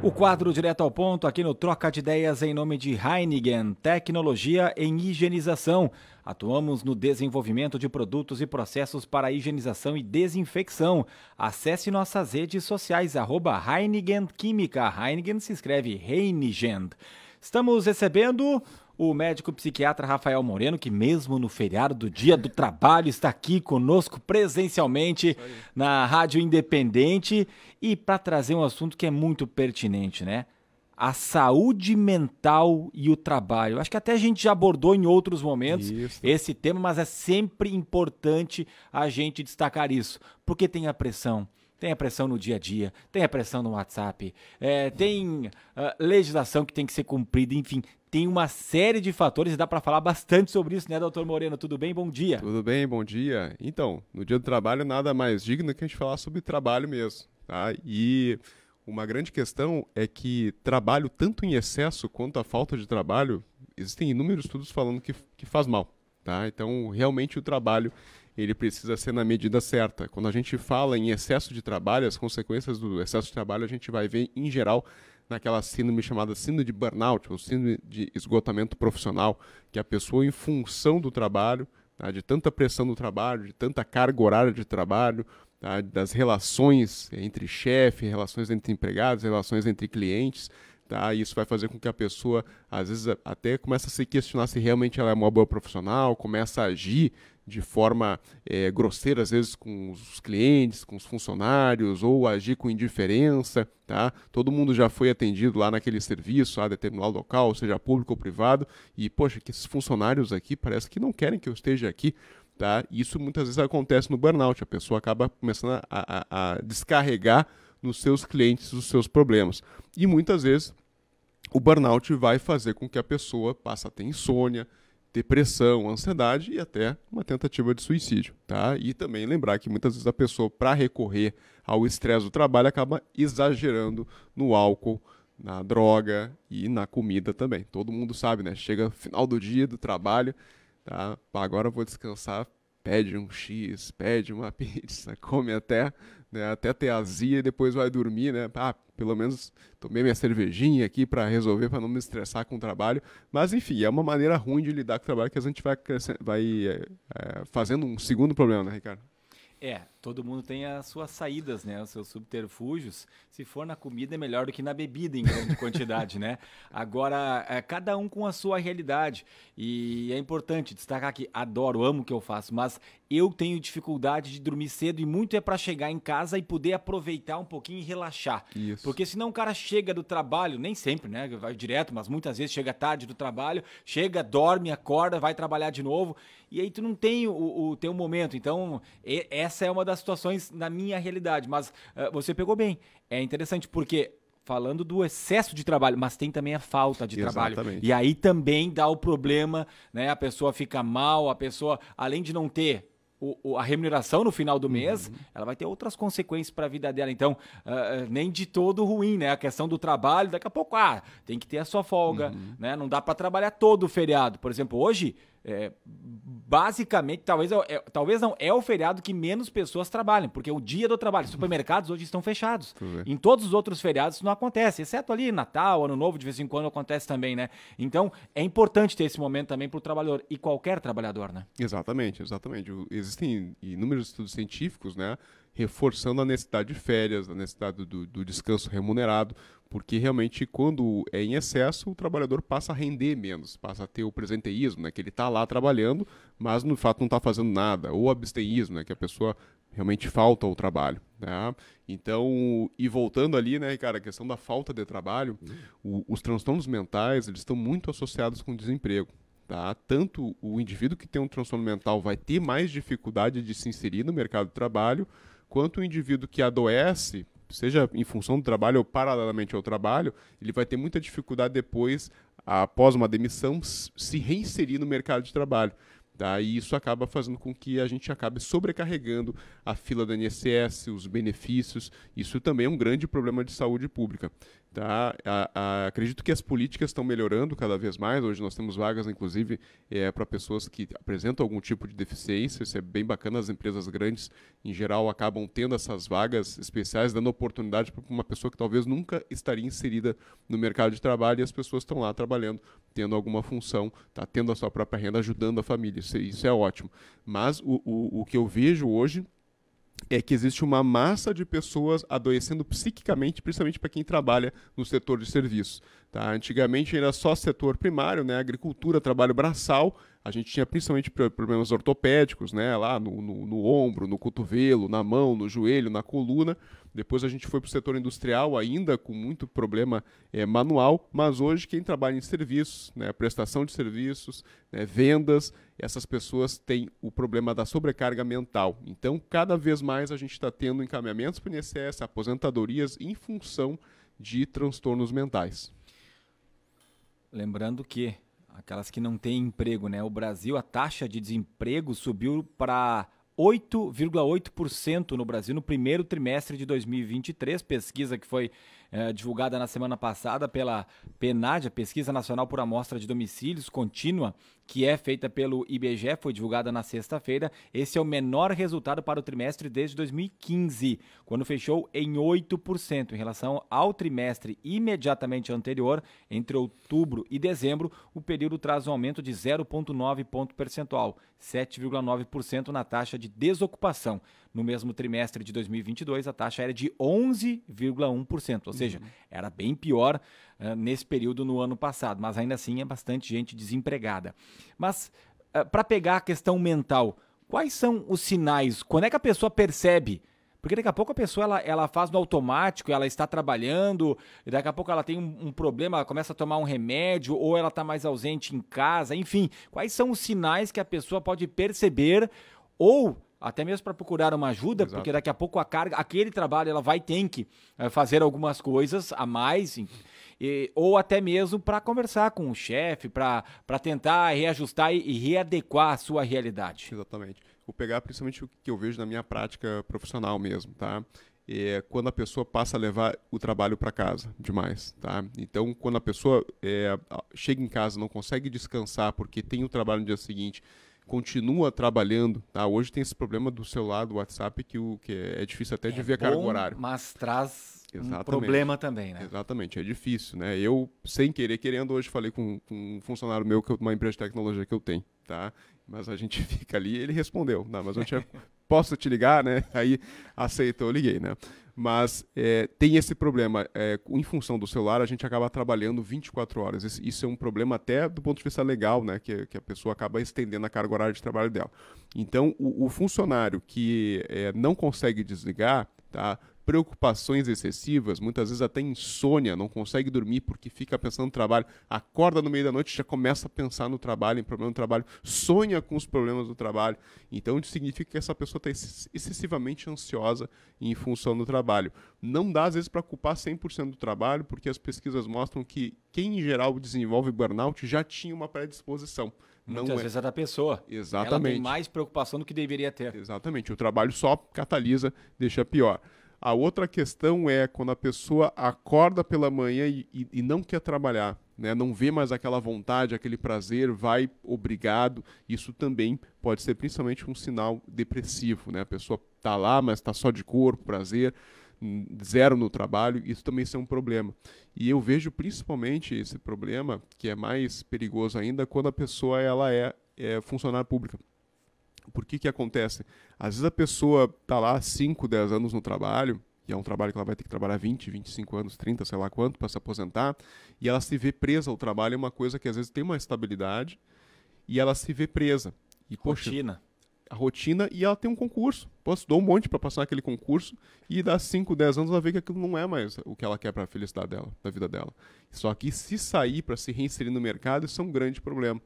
O quadro direto ao ponto aqui no Troca de Ideias em nome de Heineken, tecnologia em higienização. Atuamos no desenvolvimento de produtos e processos para higienização e desinfecção. Acesse nossas redes sociais, arroba Heineken Química. Heineken se escreve Heinigend. Estamos recebendo o médico psiquiatra Rafael Moreno, que mesmo no feriado do Dia do Trabalho está aqui conosco presencialmente na Rádio Independente e para trazer um assunto que é muito pertinente, né? a saúde mental e o trabalho. Acho que até a gente já abordou em outros momentos isso. esse tema, mas é sempre importante a gente destacar isso, porque tem a pressão, tem a pressão no dia a dia, tem a pressão no WhatsApp, é, tem uh, legislação que tem que ser cumprida, enfim, tem uma série de fatores e dá para falar bastante sobre isso, né, doutor Moreno? Tudo bem? Bom dia. Tudo bem, bom dia. Então, no dia do trabalho, nada mais digno que a gente falar sobre trabalho mesmo. Tá? E uma grande questão é que trabalho, tanto em excesso quanto a falta de trabalho, existem inúmeros estudos falando que, que faz mal. Tá? Então, realmente, o trabalho ele precisa ser na medida certa. Quando a gente fala em excesso de trabalho, as consequências do excesso de trabalho a gente vai ver, em geral, naquela síndrome chamada síndrome de burnout, ou síndrome de esgotamento profissional, que a pessoa, em função do trabalho, tá, de tanta pressão do trabalho, de tanta carga horária de trabalho, tá, das relações entre chefe, relações entre empregados, relações entre clientes, Tá? Isso vai fazer com que a pessoa, às vezes, até comece a se questionar se realmente ela é uma boa profissional, começa a agir de forma é, grosseira, às vezes com os clientes, com os funcionários, ou agir com indiferença. Tá? Todo mundo já foi atendido lá naquele serviço, a determinado local, seja público ou privado, e, poxa, que esses funcionários aqui parece que não querem que eu esteja aqui. Tá? Isso muitas vezes acontece no burnout, a pessoa acaba começando a, a, a descarregar nos seus clientes os seus problemas. E muitas vezes o burnout vai fazer com que a pessoa passe a ter insônia, depressão, ansiedade e até uma tentativa de suicídio, tá? E também lembrar que muitas vezes a pessoa para recorrer ao estresse do trabalho acaba exagerando no álcool, na droga e na comida também. Todo mundo sabe, né? Chega final do dia do trabalho, tá? Agora eu vou descansar, pede um X, pede uma pizza, come até né, até ter azia e depois vai dormir, né? Ah, pelo menos tomei minha cervejinha aqui para resolver, para não me estressar com o trabalho. Mas, enfim, é uma maneira ruim de lidar com o trabalho que a gente vai, vai é, fazendo um segundo problema, né, Ricardo? É, Todo mundo tem as suas saídas, né? Os seus subterfúgios. Se for na comida, é melhor do que na bebida em grande quantidade, né? Agora, é, cada um com a sua realidade. E é importante destacar que adoro, amo o que eu faço, mas eu tenho dificuldade de dormir cedo e muito é para chegar em casa e poder aproveitar um pouquinho e relaxar. Isso. Porque senão o cara chega do trabalho, nem sempre, né? Vai direto, mas muitas vezes chega tarde do trabalho, chega, dorme, acorda, vai trabalhar de novo. E aí tu não tem o, o teu momento. Então, e, essa é uma das situações na minha realidade. Mas uh, você pegou bem. É interessante, porque falando do excesso de trabalho, mas tem também a falta de Exatamente. trabalho. E aí também dá o problema, né? A pessoa fica mal, a pessoa, além de não ter o, o, a remuneração no final do uhum. mês, uhum. ela vai ter outras consequências para a vida dela. Então, uh, nem de todo ruim, né? A questão do trabalho, daqui a pouco, ah, tem que ter a sua folga, uhum. né? Não dá para trabalhar todo o feriado. Por exemplo, hoje é, basicamente, talvez, é, talvez não, é o feriado que menos pessoas trabalham, porque é o dia do trabalho. Supermercados hoje estão fechados. Em todos os outros feriados isso não acontece, exceto ali Natal, Ano Novo, de vez em quando acontece também, né? Então, é importante ter esse momento também para o trabalhador e qualquer trabalhador, né? Exatamente, exatamente. Existem inúmeros estudos científicos, né? reforçando a necessidade de férias, a necessidade do, do descanso remunerado, porque realmente quando é em excesso o trabalhador passa a render menos, passa a ter o presenteísmo, né, que ele está lá trabalhando, mas no fato não está fazendo nada, ou absteísmo, né, que a pessoa realmente falta o trabalho. Né? Então, e voltando ali, né, cara, a questão da falta de trabalho, uhum. o, os transtornos mentais eles estão muito associados com o desemprego. Tá? Tanto o indivíduo que tem um transtorno mental vai ter mais dificuldade de se inserir no mercado de trabalho, quanto o indivíduo que adoece, seja em função do trabalho ou paralelamente ao trabalho, ele vai ter muita dificuldade depois, após uma demissão, se reinserir no mercado de trabalho. Tá? E isso acaba fazendo com que a gente acabe sobrecarregando a fila da INSS, os benefícios. Isso também é um grande problema de saúde pública. Tá? A, a, acredito que as políticas estão melhorando cada vez mais. Hoje nós temos vagas, inclusive, é, para pessoas que apresentam algum tipo de deficiência. Isso é bem bacana. As empresas grandes, em geral, acabam tendo essas vagas especiais, dando oportunidade para uma pessoa que talvez nunca estaria inserida no mercado de trabalho e as pessoas estão lá trabalhando, tendo alguma função, tá? tendo a sua própria renda, ajudando a família. Isso, é, isso é ótimo. Mas o, o, o que eu vejo hoje é que existe uma massa de pessoas adoecendo psiquicamente, principalmente para quem trabalha no setor de serviços. Tá? Antigamente era só setor primário, né? agricultura, trabalho braçal, a gente tinha principalmente problemas ortopédicos, né? Lá no, no, no ombro, no cotovelo, na mão, no joelho, na coluna. Depois a gente foi para o setor industrial ainda com muito problema é, manual, mas hoje quem trabalha em serviços, né, prestação de serviços, né, vendas, essas pessoas têm o problema da sobrecarga mental. Então, cada vez mais a gente está tendo encaminhamentos para o INSS, aposentadorias em função de transtornos mentais. Lembrando que aquelas que não têm emprego, né? O Brasil, a taxa de desemprego subiu para 8,8% no Brasil no primeiro trimestre de 2023, pesquisa que foi é, divulgada na semana passada pela PNAD, a Pesquisa Nacional por Amostra de Domicílios Contínua, que é feita pelo IBGE, foi divulgada na sexta-feira. Esse é o menor resultado para o trimestre desde 2015, quando fechou em 8%. Em relação ao trimestre imediatamente anterior, entre outubro e dezembro, o período traz um aumento de 0,9 ponto percentual, 7,9% na taxa de desocupação. No mesmo trimestre de 2022, a taxa era de 11,1%, ou seja, uhum. era bem pior uh, nesse período no ano passado, mas ainda assim é bastante gente desempregada. Mas uh, eh, para pegar a questão mental, quais são os sinais? Quando é que a pessoa percebe? Porque daqui a pouco a pessoa ela, ela faz no automático, ela está trabalhando, e daqui a pouco ela tem um, um, problema, ela começa a tomar um remédio, ou ela está mais ausente em casa, enfim. Quais são os sinais que a pessoa pode perceber ou até mesmo para procurar uma ajuda, Exato. porque daqui a pouco a carga, aquele trabalho, ela vai ter que eh, fazer algumas coisas a mais, e, ou até mesmo para conversar com o chefe, para tentar reajustar e, e, readequar a sua realidade. Exatamente. Vou pegar principalmente o que eu vejo na minha prática profissional mesmo, tá? É quando a pessoa passa a levar o trabalho para casa demais, tá? Então, quando a pessoa é, chega em casa não consegue descansar porque tem o trabalho no dia seguinte continua trabalhando. Tá? Hoje tem esse problema do celular, do WhatsApp, que, o, que é, é difícil até é de ver bom, carga horária. Mas traz Exatamente. um problema também, né? Exatamente, é difícil, né? Eu, sem querer, querendo, hoje falei com, com um funcionário meu, que eu, é uma empresa de tecnologia que eu tenho, tá? Mas a gente fica ali ele respondeu. Não, tá? mas eu tinha... Posso te ligar, né? Aí aceitou, liguei, né? Mas é, tem esse problema. É, em função do celular, a gente acaba trabalhando 24 horas. Isso, isso é um problema até do ponto de vista legal, né? Que, que a pessoa acaba estendendo a carga horária de trabalho dela. Então, o, o funcionário que é, não consegue desligar, tá? preocupações excessivas, muitas vezes até insônia, não consegue dormir porque fica pensando no trabalho, acorda no meio da noite já começa a pensar no trabalho, em problema do trabalho, sonha com os problemas do trabalho. Então isso significa que essa pessoa está excessivamente ansiosa em função do trabalho. Não dá às vezes para culpar 100% do trabalho, porque as pesquisas mostram que quem em geral desenvolve burnout já tinha uma predisposição. Muitas é vezes é. é da pessoa. Exatamente. Ela tem mais preocupação do que deveria ter. Exatamente. O trabalho só catalisa, deixa pior. A outra questão é quando a pessoa acorda pela manhã e, e, e não quer trabalhar, né? não vê mais aquela vontade, aquele prazer, vai obrigado. Isso também pode ser principalmente um sinal depressivo. Né? A pessoa está lá, mas está só de corpo, prazer, hum, zero no trabalho. Isso também é um problema. E eu vejo principalmente esse problema, que é mais perigoso ainda, quando a pessoa ela é, é funcionária pública por que que acontece? Às vezes a pessoa tá lá 5, 10 anos no trabalho, e é um trabalho que ela vai ter que trabalhar 20, 25 anos, 30, sei lá quanto, para se aposentar, e ela se vê presa ao trabalho, é uma coisa que às vezes tem uma estabilidade, e ela se vê presa. E, poxa, rotina. A rotina, e ela tem um concurso. Pô, estudou um monte para passar aquele concurso, e dá 5, 10 anos ela vê que aquilo não é mais o que ela quer para a felicidade dela, da vida dela. Só que se sair para se reinserir no mercado, isso é um grande problema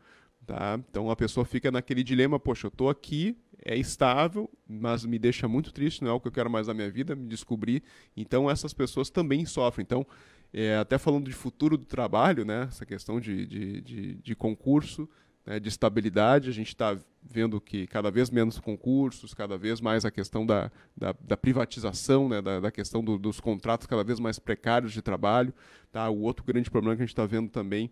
Tá? Então a pessoa fica naquele dilema, poxa, eu estou aqui, é estável, mas me deixa muito triste, não é o que eu quero mais na minha vida, me descobrir. Então essas pessoas também sofrem. Então, é, até falando de futuro do trabalho, né, essa questão de, de, de, de concurso, né, de estabilidade, a gente está vendo que cada vez menos concursos, cada vez mais a questão da, da, da privatização, né, da, da questão do, dos contratos cada vez mais precários de trabalho. Tá? O outro grande problema que a gente está vendo também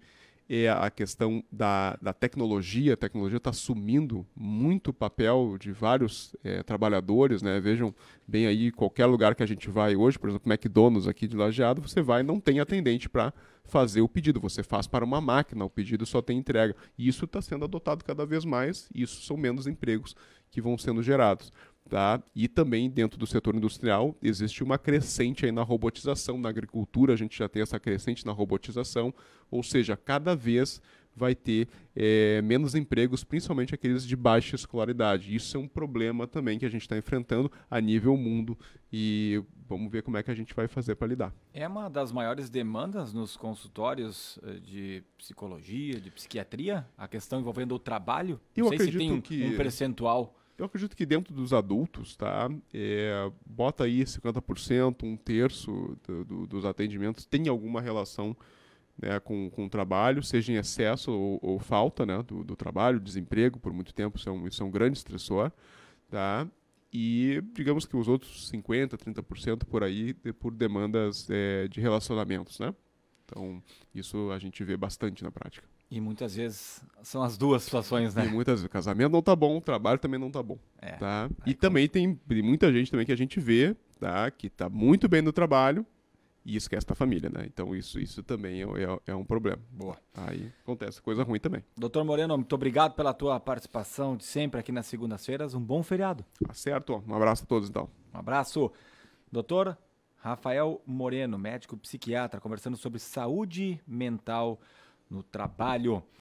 é a questão da, da tecnologia. A tecnologia está assumindo muito papel de vários é, trabalhadores. Né? Vejam bem aí, qualquer lugar que a gente vai hoje, por exemplo, McDonald's aqui de Lajeado, você vai e não tem atendente para fazer o pedido. Você faz para uma máquina, o pedido só tem entrega. E isso está sendo adotado cada vez mais, e isso são menos empregos que vão sendo gerados. Tá? E também dentro do setor industrial existe uma crescente aí na robotização. Na agricultura a gente já tem essa crescente na robotização, ou seja, cada vez vai ter é, menos empregos, principalmente aqueles de baixa escolaridade. Isso é um problema também que a gente está enfrentando a nível mundo e vamos ver como é que a gente vai fazer para lidar. É uma das maiores demandas nos consultórios eh, de psicologia, de psiquiatria, a questão envolvendo o trabalho. Eu Não sei acredito se tem que... um percentual eu acredito que dentro dos adultos, tá? É, bota aí 50%, um terço do, do, dos atendimentos tem alguma relação né, com, com o trabalho, seja em excesso ou, ou falta né, do, do, trabalho, desemprego por muito tempo, isso é um, isso é um grande estressor. Tá? E digamos que os outros 50%, 30% por aí de, por demandas é, de relacionamentos. Né? Então, isso a gente vê bastante na prática. E muitas vezes são as duas situações, né? E muitas vezes. Casamento não tá bom, o trabalho também não tá bom. É, tá? e também tem muita gente também que a gente vê, tá? Que tá muito bem no trabalho e esquece da família, né? Então isso, isso também é, é, é um problema. Boa. Aí acontece coisa ruim também. Doutor Moreno, muito obrigado pela tua participação de sempre aqui nas segundas-feiras. Um bom feriado. Tá certo. Um abraço a todos, então. Um abraço. Doutor Rafael Moreno, médico psiquiatra, conversando sobre saúde mental no trabalho.